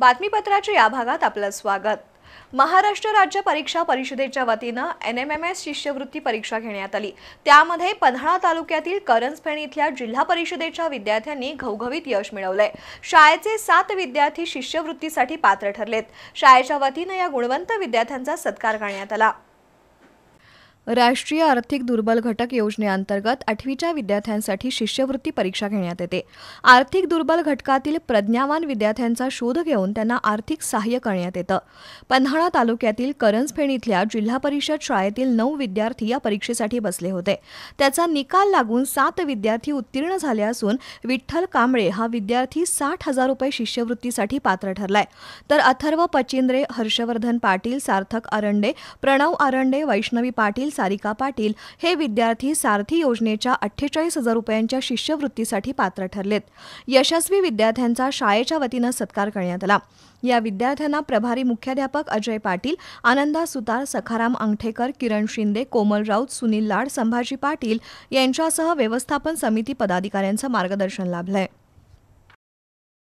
बातमीपत्राच्या या भागात आपलं स्वागत महाराष्ट्र राज्य परीक्षा परिषदेच्या वतीनं एन एम एम एस शिष्यवृत्ती परीक्षा घेण्यात आली त्यामध्ये पन्हाळा तालुक्यातील करंजफेण इथल्या जिल्हा परिषदेच्या विद्यार्थ्यांनी घवघवीत यश मिळवलंय शाळेचे सात विद्यार्थी शिष्यवृत्तीसाठी पात्र ठरलेत शाळेच्या वतीनं या गुणवंत विद्यार्थ्यांचा सत्कार करण्यात आला राष्ट्रीय आर्थिक दुर्बल घटक योजनेअंतर्गत आठवीच्या विद्यार्थ्यांसाठी शिष्यवृत्ती परीक्षा घेण्यात येते आर्थिक दुर्बल घटकातील प्रज्ञावान विद्यार्थ्यांचा शोध घेऊन त्यांना आर्थिक सहाय्य करण्यात येतं पन्हाळा तालुक्यातील करंजफेण इथल्या जिल्हा परिषद शाळेतील नऊ विद्यार्थी या परीक्षेसाठी बसले होते त्याचा निकाल लागून सात विद्यार्थी उत्तीर्ण झाले असून विठ्ठल कांबळे हा विद्यार्थी साठ हजार रुपये शिष्यवृत्तीसाठी पात्र ठरलाय तर अथर्व पचिंद्रे हर्षवर्धन पाटील सार्थक आरंडे प्रणव आरंडे वैष्णवी पाटील सारिका पाटील हे विद्यार्थी सारथी योजनेच्या अठ्ठेचाळीस हजार रुपयांच्या शिष्यवृत्तीसाठी पात्र ठरलेत यशस्वी विद्यार्थ्यांचा शाळेच्या वतीनं सत्कार करण्यात आला या विद्यार्थ्यांना प्रभारी मुख्याध्यापक अजय पाटील आनंदा सुतार सखाराम अंगठेकर किरण शिंदे कोमल राऊत सुनील लाड संभाजी पाटील यांच्यासह व्यवस्थापन समिती पदाधिकाऱ्यांचं मार्गदर्शन लाभलं